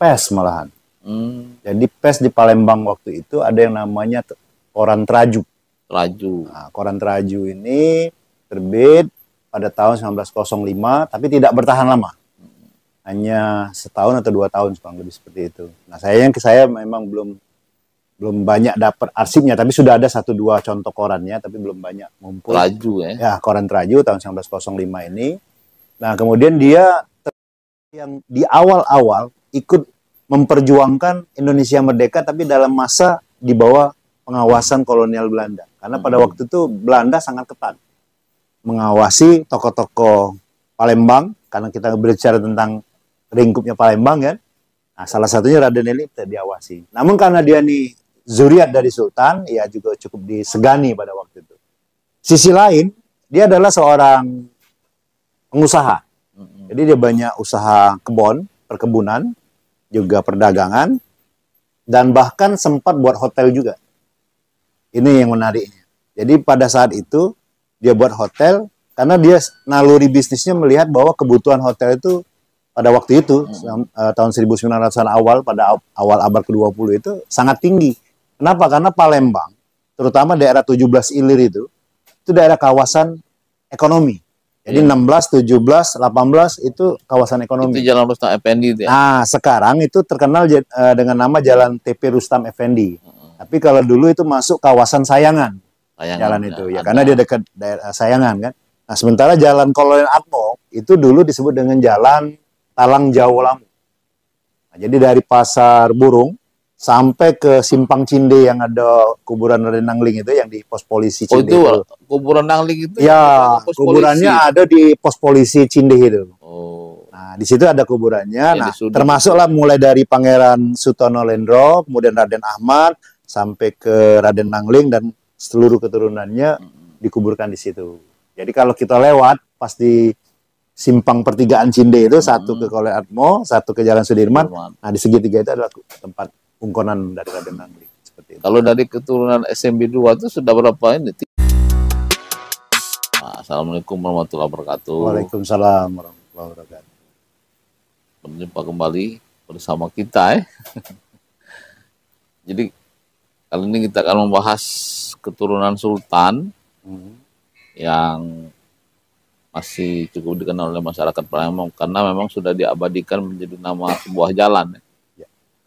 PES malahan. Hmm. Jadi PES di Palembang waktu itu ada yang namanya Koran teraju teraju Nah, Koran teraju ini terbit pada tahun 1905 tapi tidak bertahan lama. Hanya setahun atau dua tahun kurang lebih seperti itu. Nah, saya yang saya memang belum belum banyak dapat arsipnya tapi sudah ada satu dua contoh korannya tapi belum banyak ngumpul. teraju ya. Ya, Koran teraju tahun 1905 ini. Nah, kemudian dia yang di awal-awal ikut memperjuangkan Indonesia merdeka tapi dalam masa di bawah pengawasan kolonial Belanda. Karena pada hmm. waktu itu Belanda sangat ketat mengawasi tokoh-tokoh Palembang karena kita berbicara tentang ringkupnya Palembang kan. Nah, salah satunya Raden Eli diawasi. Namun karena dia nih zuriat dari sultan, ya juga cukup disegani pada waktu itu. Sisi lain, dia adalah seorang pengusaha. Hmm. Jadi dia banyak usaha kebon, perkebunan juga perdagangan, dan bahkan sempat buat hotel juga. Ini yang menariknya. Jadi pada saat itu dia buat hotel karena dia naluri bisnisnya melihat bahwa kebutuhan hotel itu pada waktu itu hmm. Eh, tahun 1900-an awal pada awal abad ke-20 itu sangat tinggi. Kenapa? Karena Palembang, terutama daerah 17 Ilir itu, itu daerah kawasan ekonomi. Jadi iya. enam belas, tujuh belas, delapan belas itu kawasan ekonomi. Itu Jalan Rustam Effendi itu ya. Nah, sekarang itu terkenal eh, dengan nama Jalan TP Rustam Effendi. Tapi kalau dulu itu masuk kawasan Sayangan. Sayangan jalan itu ya, ya karena dia dekat daerah eh, Sayangan kan. Nah, sementara Jalan Kolonel Atmo itu dulu disebut dengan Jalan Talang Jawa Lamu. Nah, jadi dari Pasar Burung sampai ke simpang Cinde yang ada kuburan Raden Nangling itu yang di pos polisi oh, Cinde. Oh itu, itu. kuburan Nangling itu. Ya, kuburannya polisi. ada di pos polisi Cinde itu. Oh. Nah, di situ ada kuburannya. Ya, nah, termasuklah mulai dari Pangeran Sutono Lendro, kemudian Raden Ahmad sampai ke Raden Nangling dan seluruh keturunannya dikuburkan di situ. Jadi kalau kita lewat pas di simpang pertigaan Cinde itu hmm. satu ke Kole Atmo, satu ke Jalan Sudirman. Nah, di segitiga itu adalah tempat ungkonan dari Raden Angli. Seperti itu. Kalau dari keturunan SMB 2 itu sudah berapa ini? Nah, Assalamualaikum warahmatullahi wabarakatuh. Waalaikumsalam warahmatullahi wabarakatuh. Berjumpa kembali bersama kita Eh. Jadi kali ini kita akan membahas keturunan Sultan hmm. yang masih cukup dikenal oleh masyarakat Palembang karena memang sudah diabadikan menjadi nama sebuah jalan. Ya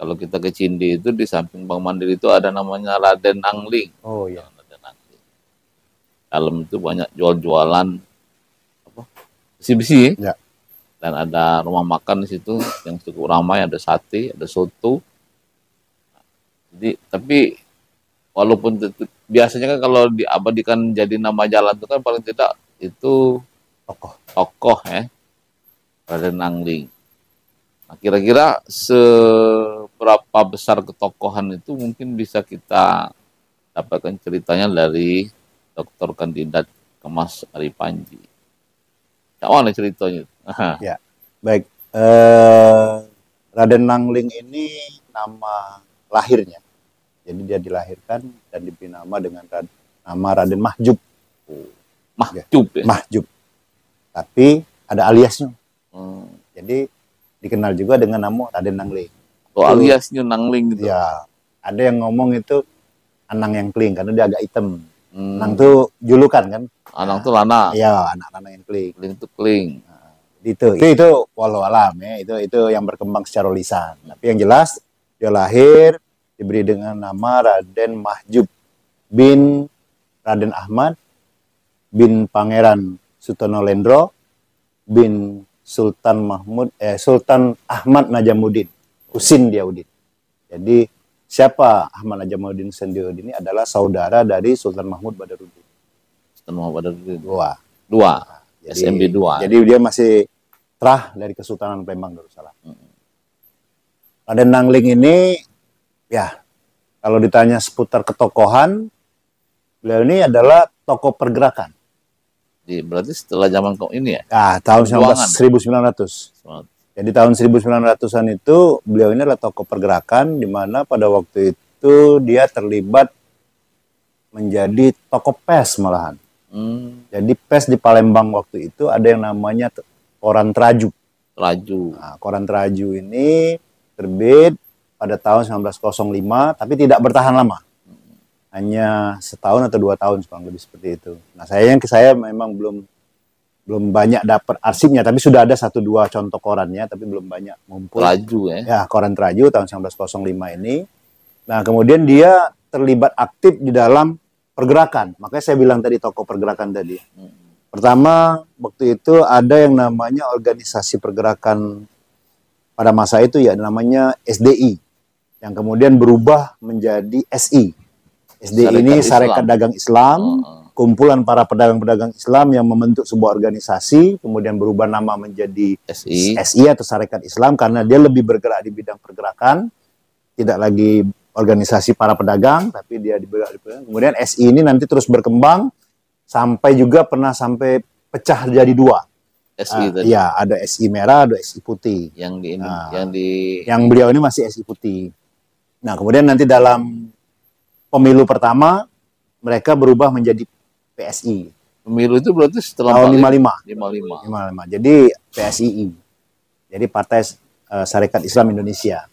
kalau kita ke Cindi itu di samping Bang Mandiri itu ada namanya Raden Angling. Oh iya. Nah, Raden Angling. Dalam itu banyak jual-jualan apa? Besi-besi ya. ya. Dan ada rumah makan di situ yang cukup ramai, ada sate, ada soto. Jadi tapi walaupun itu, biasanya kan kalau diabadikan jadi nama jalan itu kan paling tidak itu tokoh tokoh ya Raden Angling. Nah, kira-kira se seberapa besar ketokohan itu mungkin bisa kita dapatkan ceritanya dari dokter kandidat Kemas Ari Panji. Cawan ceritanya. ya, baik. Eh, Raden Nangling ini nama lahirnya. Jadi dia dilahirkan dan diberi nama dengan nama Raden Mahjub. Mahjub. Ya. Mahjub. Tapi ada aliasnya. Hmm. Jadi dikenal juga dengan nama Raden Nangling. Oh aliasnya nangling gitu. Ya, ada yang ngomong itu anang yang kling karena dia agak hitam. Hmm. Anang tuh julukan kan. Anang nah, tuh lana. Iya, anak-anak yang kling. Kling tuh kling. Nah, itu, itu itu walau alam ya, itu itu yang berkembang secara lisan. Tapi yang jelas dia lahir diberi dengan nama Raden Mahjub bin Raden Ahmad bin Pangeran Sutono Lendro bin Sultan Mahmud eh Sultan Ahmad Najamuddin. Husin Diaudin. Jadi siapa Ahmad Najamuddin Husin Diaudin ini adalah saudara dari Sultan Mahmud Badaruddin Sultan Mahmud Badaruddin Dua. Dua. Jadi, SMB dua. Jadi dia masih terah dari Kesultanan Palembang Darussalam. Hmm. Raden Nangling ini ya kalau ditanya seputar ketokohan beliau ini adalah tokoh pergerakan. Jadi berarti setelah zaman kok ini ya? Ah, tahun 1990. 1900. Jadi di tahun 1900-an itu beliau ini adalah tokoh pergerakan di mana pada waktu itu dia terlibat menjadi tokoh PES malahan. Hmm. Jadi PES di Palembang waktu itu ada yang namanya Koran teraju. Traju. Nah, Koran teraju ini terbit pada tahun 1905 tapi tidak bertahan lama. Hanya setahun atau dua tahun kurang lebih seperti itu. Nah, saya yang saya memang belum belum banyak dapat arsipnya tapi sudah ada satu dua contoh korannya tapi belum banyak ngumpul Teraju ya. ya koran Teraju tahun 1905 ini nah kemudian dia terlibat aktif di dalam pergerakan makanya saya bilang tadi tokoh pergerakan tadi pertama waktu itu ada yang namanya organisasi pergerakan pada masa itu ya namanya SDI yang kemudian berubah menjadi SI SDI ini Sarekat Dagang Islam hmm kumpulan para pedagang-pedagang Islam yang membentuk sebuah organisasi, kemudian berubah nama menjadi SI, SI atau Sarekat Islam karena dia lebih bergerak di bidang pergerakan, tidak lagi organisasi para pedagang, tapi dia di pedagang. kemudian SI ini nanti terus berkembang sampai juga pernah sampai pecah jadi dua. uh, Ya, ada SI merah, ada SI putih. Yang di ini, uh, ah. yang di yang beliau ini masih SI putih. Nah, kemudian nanti dalam pemilu pertama mereka berubah menjadi PSI. Pemilu itu berarti setelah tahun 55. 55. 55. Jadi PSII. Jadi Partai uh, eh, Syarikat Islam Indonesia.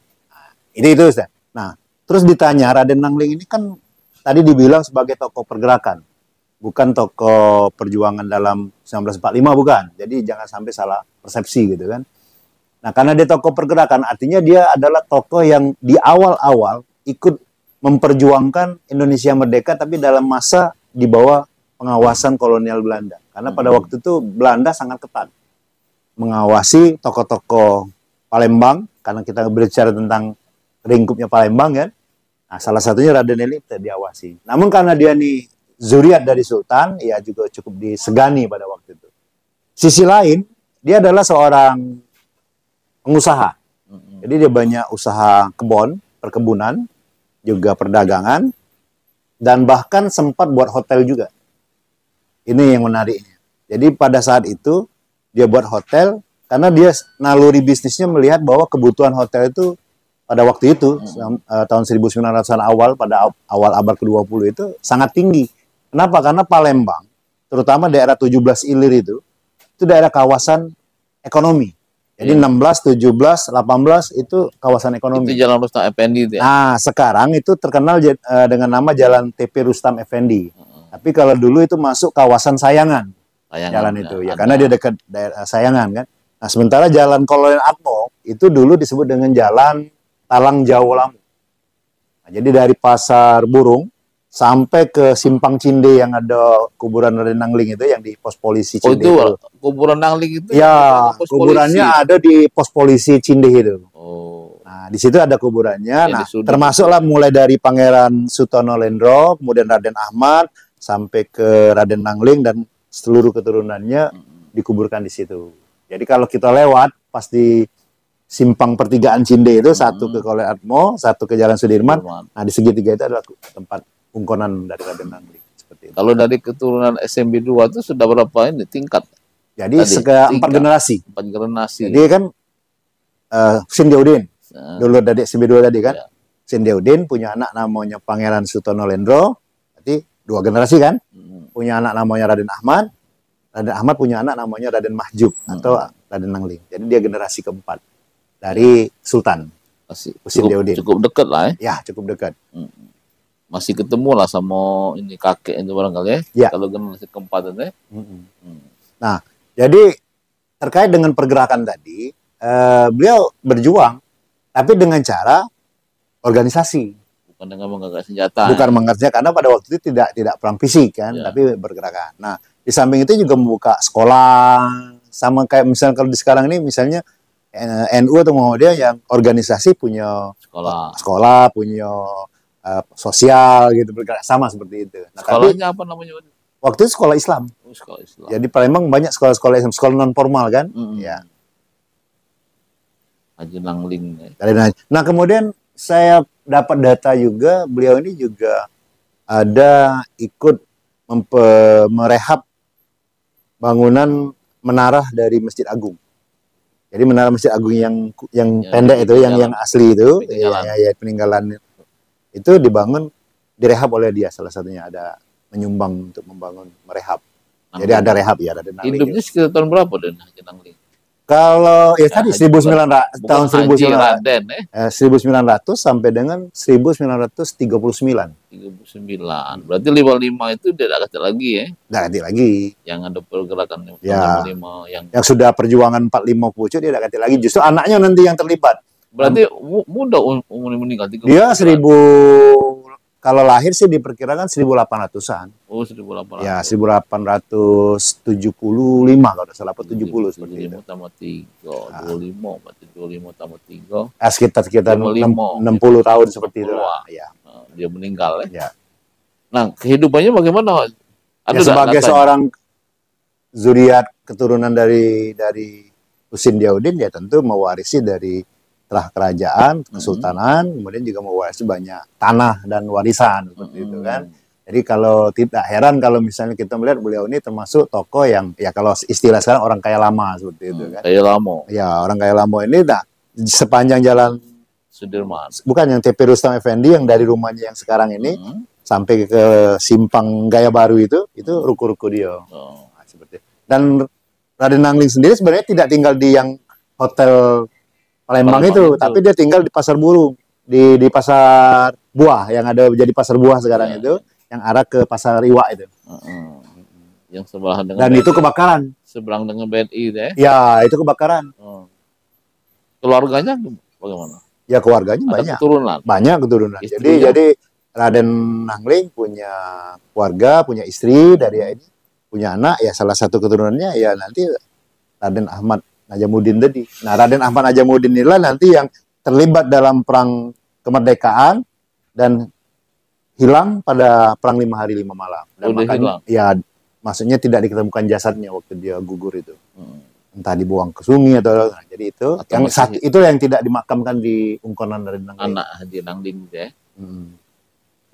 Itu itu Ustaz. Nah, terus ditanya Raden Nangling ini kan tadi dibilang sebagai tokoh pergerakan. Bukan tokoh perjuangan dalam 1945 bukan. Jadi jangan sampai salah persepsi gitu kan. Nah, karena dia tokoh pergerakan artinya dia adalah tokoh yang di awal-awal ikut memperjuangkan Indonesia merdeka tapi dalam masa di bawah pengawasan kolonial Belanda. Karena pada hmm. waktu itu Belanda sangat ketat mengawasi toko-toko Palembang karena kita berbicara tentang lingkupnya Palembang kan. Nah, salah satunya Raden Elip diawasi. Namun karena dia nih zuriat dari sultan, ya juga cukup disegani pada waktu itu. Sisi lain, dia adalah seorang pengusaha. Hmm. Jadi dia banyak usaha kebon, perkebunan, juga perdagangan dan bahkan sempat buat hotel juga ini yang menariknya. Jadi pada saat itu dia buat hotel karena dia naluri bisnisnya melihat bahwa kebutuhan hotel itu pada waktu itu hmm. Eh, tahun 1900-an awal pada awal abad ke-20 itu sangat tinggi. Kenapa? Karena Palembang, terutama daerah 17 ilir itu, itu daerah kawasan ekonomi. Jadi hmm. 16, 17, 18 itu kawasan ekonomi. Itu Jalan Rustam Effendi ya. Nah, sekarang itu terkenal uh, dengan nama Jalan TP Rustam Effendi. Hmm tapi kalau dulu itu masuk kawasan Sayangan. Sayangan jalan itu ya, ya karena dia dekat daerah eh, Sayangan kan. Nah, sementara jalan Kolonel Atmo itu dulu disebut dengan jalan Talang Jawa Lamu. Nah, jadi dari Pasar Burung sampai ke Simpang Cinde yang ada kuburan Raden Nangling itu yang di pos polisi oh, Cinde. Oh, itu, itu. kuburan Nangling itu. Ya, kuburannya polisi. ada di pos polisi Cinde itu. Oh. Nah, di situ ada kuburannya. Ya, nah, termasuklah mulai dari Pangeran Sutono Lendro, kemudian Raden Ahmad, sampai ke Raden Nangling dan seluruh keturunannya dikuburkan di situ. Jadi kalau kita lewat pas di simpang pertigaan Cinde itu hmm. satu ke Kole Atmo, satu ke Jalan Sudirman. Sudirman. Nah, di segitiga itu adalah tempat ungkonan dari Raden Nangling seperti itu. Kalau dari keturunan SMB 2 itu sudah berapa ini tingkat? Jadi sekitar empat generasi. Empat generasi. Jadi kan uh, eh, Sindiaudin nah. dulu dari SMB 2 tadi kan. Ya. punya anak namanya Pangeran Sutono Lendro dua generasi kan hmm. punya anak namanya Raden Ahmad Raden Ahmad punya anak namanya Raden Mahjub hmm. atau Raden Nangling jadi dia generasi keempat dari Sultan masih Husin cukup, Deodin. cukup dekat lah ya ya cukup dekat hmm. masih ketemu lah sama ini kakek itu barangkali ya, ya. kalau generasi keempat itu eh? hmm. Hmm. nah jadi terkait dengan pergerakan tadi eh, beliau berjuang tapi dengan cara organisasi bukan dengan menggagas senjata. Bukan menggunakan karena pada waktu itu tidak tidak perang fisik kan, ya. tapi bergerakan. Nah, di samping itu juga membuka sekolah sama kayak misalnya kalau di sekarang ini misalnya eh, NU atau Muhammadiyah yang organisasi punya sekolah, sekolah punya uh, sosial gitu bergerak sama seperti itu. Nah, Sekolahnya tapi, apa namanya? Waktu itu sekolah Islam. Oh, sekolah Islam. Jadi Palembang banyak sekolah-sekolah Islam, sekolah non formal kan? Mm -hmm. Ya. Haji Langling. Nah kemudian saya dapat data juga beliau ini juga ada ikut mempe- merehab bangunan menara dari Masjid Agung. Jadi menara Masjid Agung yang yang ya, pendek itu, yang yang asli itu, peninggalan. Ya, ya peninggalan itu dibangun direhab oleh dia salah satunya ada menyumbang untuk membangun merehab. Nah, Jadi ada rehab ya, ada Hidupnya sekitar tahun berapa dan Haji Nangling? Kalau ya, ya tadi 1900 tahun 1900 eh. 1900 eh, sampai dengan 1939. 39. Berarti level 55 itu tidak kecil lagi ya. Tidak kecil lagi. Yang ada pergerakan ya. lima yang yang sudah perjuangan 45 pucuk dia tidak kecil lagi. Justru anaknya nanti yang terlibat. Berarti muda um-, umur meninggal Iya 1000 kalau lahir sih diperkirakan 1800-an. Oh, 1800. Ya, 1875 kalau tidak salah, 70 seperti itu. 25 tambah 3, 25, ah. berarti 25 tambah 3. Eh, ah, sekitar sekitar 65, 60, gitu. tahun 60 seperti itu. Ya. dia meninggal ya. ya. Nah, kehidupannya bagaimana? Aduh, ya, sebagai datanya. seorang zuriat keturunan dari dari Husin Diaudin ya tentu mewarisi dari telah kerajaan, hmm. kesultanan, hmm. kemudian juga mewarisi banyak tanah dan warisan seperti itu hmm. kan. Jadi kalau tidak heran kalau misalnya kita melihat beliau ini termasuk tokoh yang ya kalau istilah sekarang orang kaya lama seperti itu hmm. kan. Kaya lama. Ya, orang kaya lama ini nah, sepanjang jalan Sudirman. Bukan yang TP Rustam Effendi yang dari rumahnya yang sekarang ini hmm. sampai ke simpang Gaya Baru itu itu ruku-ruku dia. Oh. Nah, seperti. Dan Raden Angling sendiri sebenarnya tidak tinggal di yang hotel Palembang, itu, itu, tapi dia tinggal di Pasar Burung, di di Pasar Buah yang ada jadi Pasar Buah sekarang ya. itu, yang arah ke Pasar Iwa itu. Uh-uh. Yang sebelah dengan Dan BNI. itu kebakaran. Seberang dengan BNI itu ya. Ya, itu kebakaran. Uh. Keluarganya bagaimana? Ya keluarganya ada banyak. Keturunan. Banyak keturunan. Istrinya. Jadi jadi Raden Nangling punya keluarga, punya istri dari ini, punya anak. Ya salah satu keturunannya ya nanti Raden Ahmad Najamuddin tadi. Nah, Raden Ahmad Najamuddin inilah nanti yang terlibat dalam perang kemerdekaan dan hilang pada perang lima hari lima malam. Dan Udah makanya, ya maksudnya tidak diketemukan jasadnya waktu dia gugur itu. Hmm. Entah dibuang ke sungai atau nah, jadi itu atau yang satu itu yang tidak dimakamkan di ungkonan dari Nangding. Anak di Nangding ya. Hmm.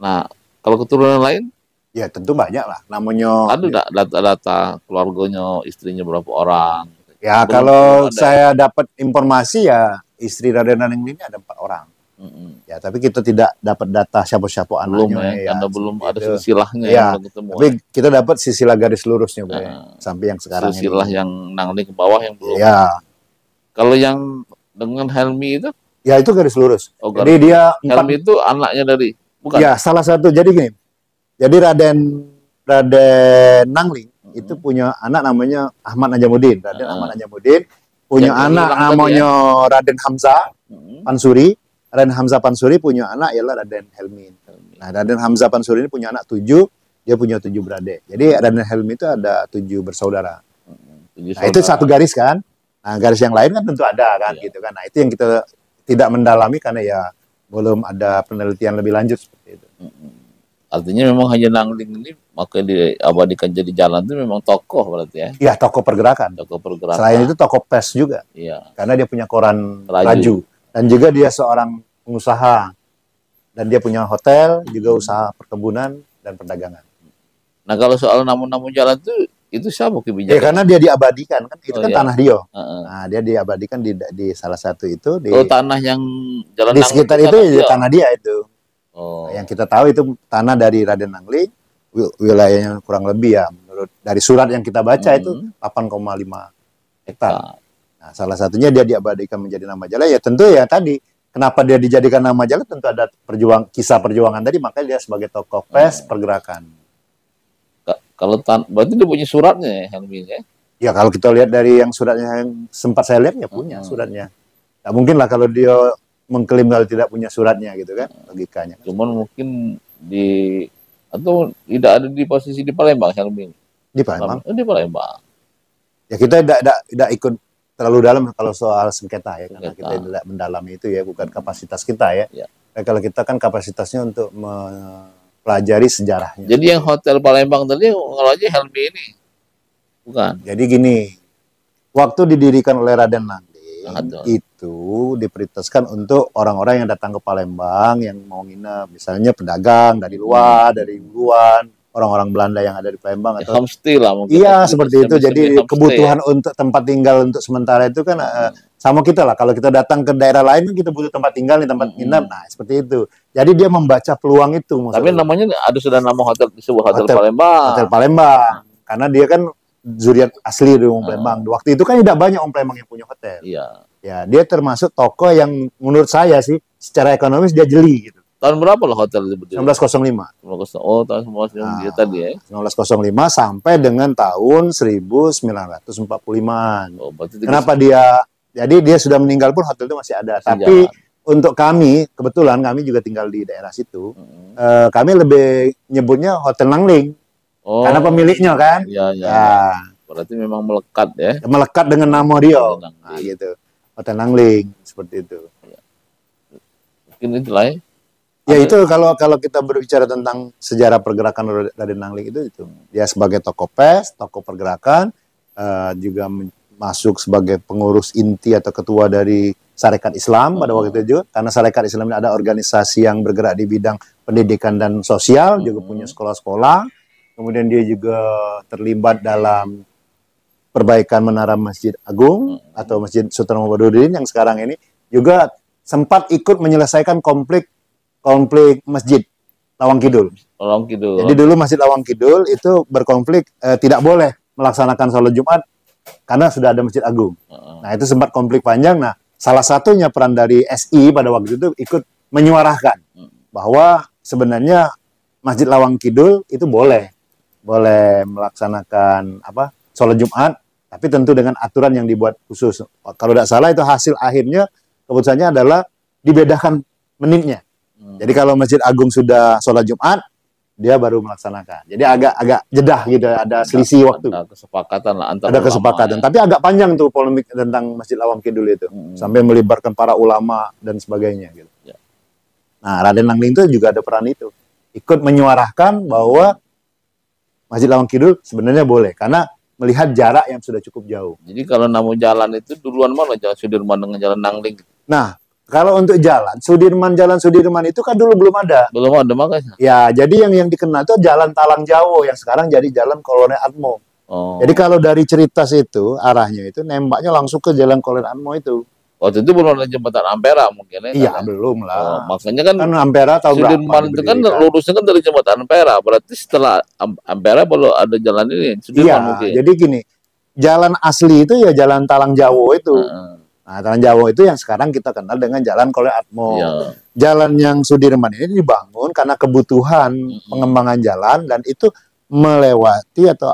Nah, kalau keturunan lain ya tentu banyak lah namanya ada data, data keluarganya istrinya berapa orang Ya Belum kalau ada. saya dapat informasi ya istri Raden Naneng ini ada empat orang. Mm-hmm. Ya, tapi kita tidak dapat data siapa-siapa belum anaknya ya, ya Anda belum gitu. ada itu. silsilahnya ya, yang ketemu. Tapi ya. kita dapat silsilah garis lurusnya, Bu. Ya. Nah, sampai yang sekarang silsilah ini. yang nangling ke bawah yang belum. Ya. Kalau yang dengan Helmi itu? Ya, itu garis lurus. Oh, garis. Jadi dia Helmi empat... itu anaknya dari bukan? Ya, salah satu. Jadi gini. Jadi Raden Raden Nangling itu hmm. punya anak namanya Ahmad Najamuddin. Raden uh Ahmad Najamuddin punya anak namanya ya? Raden Hamzah hmm. Pansuri. Raden Hamzah Pansuri punya anak ialah Raden Helmin. Nah, Raden Hamzah Pansuri ini punya anak tujuh, dia punya tujuh beradik. Jadi hmm. Raden Helmin itu ada tujuh bersaudara. Hmm, nah, itu satu garis kan. Nah, garis yang lain kan tentu ada kan yeah. gitu kan. Nah, itu yang kita tidak mendalami karena ya belum ada penelitian lebih lanjut seperti itu. Artinya memang hanya Nangling ini maka diabadikan jadi jalan itu memang tokoh berarti ya? Iya tokoh pergerakan. Tokoh pergerakan. Selain itu tokoh pers juga. Iya. Karena dia punya koran Raju. Raju dan juga dia seorang pengusaha dan dia punya hotel juga usaha perkebunan dan perdagangan. Nah kalau soal namun-namun jalan itu itu siapa kebijakan? Ya karena dia diabadikan kan itu oh, kan iya. tanah dia. Uh -uh. Nah dia diabadikan di, di salah satu itu di. Oh tanah yang jalan di sekitar itu, itu tanah tanah dia itu Oh. Yang kita tahu itu tanah dari Raden Angli wilayahnya kurang lebih ya menurut dari surat yang kita baca hmm. itu 8,5 hektar. Ah. Nah, salah satunya dia diabadikan menjadi nama jalan ya tentu ya tadi kenapa dia dijadikan nama jalan tentu ada perjuang kisah perjuangan tadi makanya dia sebagai tokoh pes hmm. pergerakan. Kalau tan berarti dia punya suratnya ya Helmi ya? Ya kalau kita lihat dari yang suratnya yang sempat saya lihat ya punya hmm. suratnya. Nah, mungkin lah kalau dia mengklaim kalau tidak punya suratnya gitu kan logikanya. Cuman mungkin di atau tidak ada di posisi di Palembang Helmi. Di Palembang? Di Palembang. Ya kita tidak tidak tidak ikut terlalu dalam kalau soal sengketa ya karena kita tidak mendalami itu ya bukan kapasitas kita ya. ya. Nah, kalau kita kan kapasitasnya untuk mempelajari sejarahnya. Jadi yang hotel Palembang tadi aja Helmi ini. Bukan. Jadi gini, waktu didirikan oleh Raden Nandi itu itu diprioritaskan untuk orang-orang yang datang ke Palembang yang mau nginep, misalnya pedagang dari luar, dari luar, orang-orang Belanda yang ada di Palembang atau homestay lah mungkin. Iya, seperti itu. Jadi kebutuhan ya. untuk tempat tinggal untuk sementara itu kan hmm. uh, sama kita lah. Kalau kita datang ke daerah lain kan kita butuh tempat tinggal nih, tempat hmm. nginap. Nah, seperti itu. Jadi dia membaca peluang itu. Maksudnya. Tapi namanya ada sudah nama hotel sebuah hotel, hotel Palembang. Hotel Palembang. Karena dia kan zuriat asli dari Om ah. Plembang. Uh. Waktu itu kan tidak banyak Om Plembang yang punya hotel. Iya. Ya, dia termasuk toko yang menurut saya sih secara ekonomis dia jeli gitu. Tahun berapa loh hotel itu 1905. 1905. Oh, tahun 1905 nah, tadi ya. 1905 sampai dengan tahun 1945-an. Oh, berarti Kenapa itu... dia jadi dia sudah meninggal pun hotel itu masih ada, masih tapi jalan untuk kami kebetulan kami juga tinggal di daerah situ. Hmm. eh, kami lebih nyebutnya Hotel Nangling Oh. Karena pemiliknya kan. Iya, iya. Ya. Berarti memang melekat ya. Melekat dengan nama Rio, Nah, ah, gitu. Hotel Nangling seperti itu. Ya. Mungkin itu lain. Ya, ya itu kalau kalau kita berbicara tentang sejarah pergerakan dari Nangling itu itu dia ya, sebagai tokoh pes, tokoh pergerakan uh, juga masuk sebagai pengurus inti atau ketua dari Sarekat Islam pada waktu hmm. itu juga karena Sarekat Islam ini ada organisasi yang bergerak di bidang pendidikan dan sosial juga hmm. punya sekolah-sekolah Kemudian dia juga terlibat dalam perbaikan menara Masjid Agung mm-hmm. atau Masjid Sultan Muhammaduddin yang sekarang ini juga sempat ikut menyelesaikan konflik konflik masjid Lawang Kidul. Lawang Kidul. Jadi dulu Masjid Lawang Kidul itu berkonflik eh, tidak boleh melaksanakan sholat Jumat karena sudah ada Masjid Agung. Mm-hmm. Nah, itu sempat konflik panjang. Nah, salah satunya peran dari SI pada waktu itu ikut menyuarakan mm-hmm. bahwa sebenarnya Masjid Lawang Kidul itu boleh boleh melaksanakan apa sholat Jumat, tapi tentu dengan aturan yang dibuat khusus. Kalau tidak salah itu hasil akhirnya keputusannya adalah dibedakan menitnya. Hmm. Jadi kalau Masjid Agung sudah sholat Jumat, dia baru melaksanakan. Jadi agak agak jedah gitu, ada selisih ada, waktu. Ada kesepakatan lah antara Ada kesepakatan, ya. tapi agak panjang tuh polemik tentang Masjid Lawang Kidul itu, hmm. sampai melibatkan para ulama dan sebagainya gitu. Ya. Nah, Raden Langling itu juga ada peran itu, ikut menyuarakan bahwa masjid Lawang Kidul sebenarnya boleh karena melihat jarak yang sudah cukup jauh. Jadi kalau namun jalan itu duluan mana jalan Sudirman dengan jalan Nangling? Nah, kalau untuk jalan Sudirman jalan Sudirman itu kan dulu belum ada. Belum ada makanya. Ya, jadi yang yang dikenal itu jalan Talang Jawa yang sekarang jadi jalan Kolonel Atmo. Oh. Jadi kalau dari cerita situ arahnya itu nembaknya langsung ke jalan Kolonel Atmo itu. Waktu itu belum ada jembatan Ampera mungkin ya. Iya, kan? belum lah. Oh, makanya kan, kan Ampera tahu Sudirman berapa itu gitu kan ya. lurusnya kan dari jembatan Ampera. Berarti setelah Ampera baru ada jalan ini Sudirman iya, mungkin. Ya? jadi gini. Jalan asli itu ya jalan Talang Jawo itu. Hmm. nah, Talang Jawo itu yang sekarang kita kenal dengan Jalan Kole Atmo. Iya. Jalan yang Sudirman ini dibangun karena kebutuhan hmm. pengembangan jalan dan itu melewati atau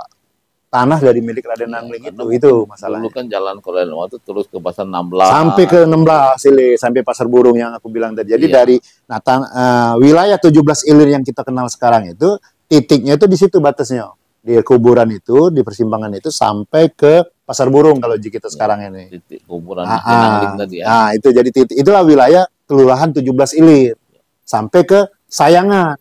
tanah dari milik Raden iya, Nangling itu itu masalah. Dulu kan jalan Kolonel itu terus ke pasar 16. Sampai ke 16 ilir sampai pasar burung yang aku bilang tadi. Jadi iya. dari nah, tan, uh, wilayah 17 ilir yang kita kenal sekarang itu titiknya itu di situ batasnya. Di kuburan itu, di persimpangan itu sampai ke pasar burung kalau kita sekarang ini. Titik kuburan ah, ah. ya. Nah, itu jadi titik itulah wilayah kelurahan 17 ilir sampai ke Sayangan.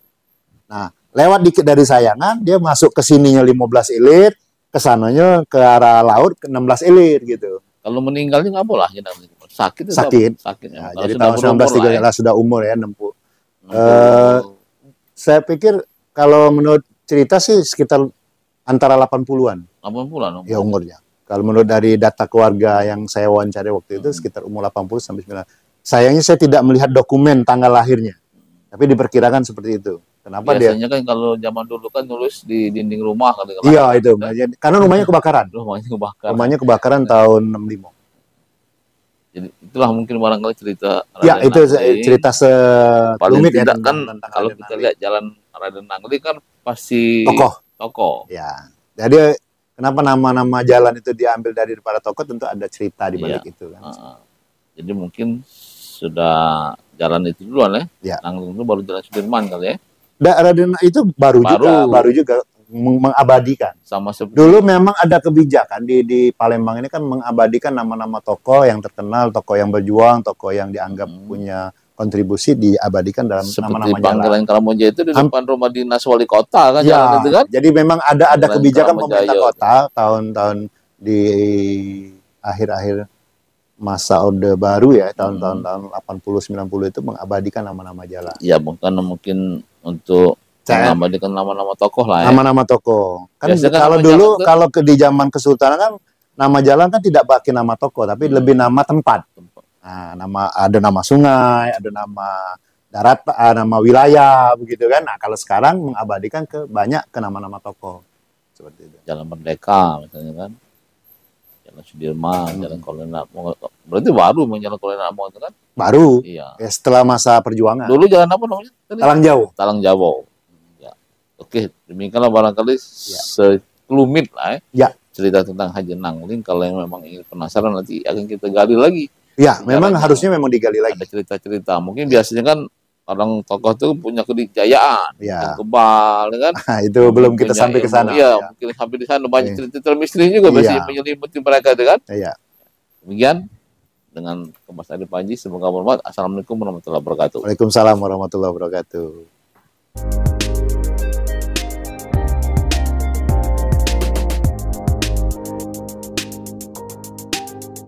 Nah, lewat dikit dari Sayangan dia masuk ke sininya 15 ilir kesananya ke arah laut ke 16 ilir gitu. Kalau meninggalnya nggak boleh kita ya, sakit sakit. sakit ya. nah, jadi tahun 1913 ya. sudah umur ya 60. puluh. Uh, saya pikir kalau menurut cerita sih sekitar antara 80-an. 80-an. Ya umurnya. Kalau menurut dari data keluarga yang saya wawancarai waktu itu hmm. sekitar umur 80 sampai 90. Sayangnya saya tidak melihat dokumen tanggal lahirnya. Tapi diperkirakan seperti itu. Kenapa Biasanya dia? kan kalau zaman dulu kan nulis di dinding rumah kan. Iya itu. Kan? Karena rumahnya kebakaran. Rumahnya kebakaran. Rumahnya kebakaran tahun 65. Jadi itulah mungkin barangkali cerita ya, Raden Ya, itu Nangli. cerita se paling ya, tidak kan kalau Raden kita lihat jalan Raden Nangli kan pasti tokoh. Tokoh. Ya. Jadi kenapa nama-nama jalan itu diambil dari para tokoh tentu ada cerita di balik ya. itu kan. Ah, ah. jadi mungkin sudah jalan itu duluan ya. ya. Nangli itu baru jalan Sudirman kali ya da, Raden itu baru, baru juga, baru juga mengabadikan. Sama seperti dulu memang ada kebijakan di di Palembang ini kan mengabadikan nama-nama toko yang terkenal, toko yang berjuang, toko yang dianggap hmm. punya kontribusi diabadikan dalam nama-nama jalan. Pangkalan Karamoja itu di depan rumah dinas wali kota kan ya, jalan itu kan? Jadi memang ada ada Jalan kebijakan pemerintah Jaya. kota tahun-tahun di akhir-akhir masa Orde Baru ya tahun-tahun hmm. 80 90 itu mengabadikan nama-nama jalan. Ya bukan mungkin untuk saya dengan nama-nama tokoh lah ya. Nama-nama tokoh. Kan Biasanya kan kalau dulu kalau ke di zaman kesultanan kan nama jalan kan tidak pakai nama tokoh tapi hmm. lebih nama tempat. Nah, nama ada nama sungai, ada nama darat, ada eh, nama wilayah begitu kan. Nah, kalau sekarang mengabadikan ke banyak ke nama-nama tokoh. Seperti itu. Jalan Merdeka misalnya kan. Jalan Sudirman, hmm. Jalan Kolonel Berarti baru Jalan Kolonel Among itu kan? Baru. Iya. Ya, setelah masa perjuangan. Dulu jalan apa namanya? Tadi? Talang Jauh. Talang Jauh. Ya. Oke, demikianlah barangkali ya. sekelumit lah ya. ya. cerita tentang Haji Nangling. Kalau yang memang ingin penasaran nanti akan kita gali lagi. Ya, memang harusnya memang digali lagi. Ada cerita-cerita. Mungkin biasanya kan Orang tokoh itu punya kedikjayaan, iya. ya. kebal, kan? Ah, itu belum kita punya, sampai ke sana. Iya, ya. mungkin sampai di sana banyak iya. cerita-cerita misteri juga iya. masih menyelimuti mereka, itu kan? Iya. Demikian dengan Mas Adi Panji, semoga bermanfaat. Assalamualaikum warahmatullahi wabarakatuh. Waalaikumsalam warahmatullahi wabarakatuh.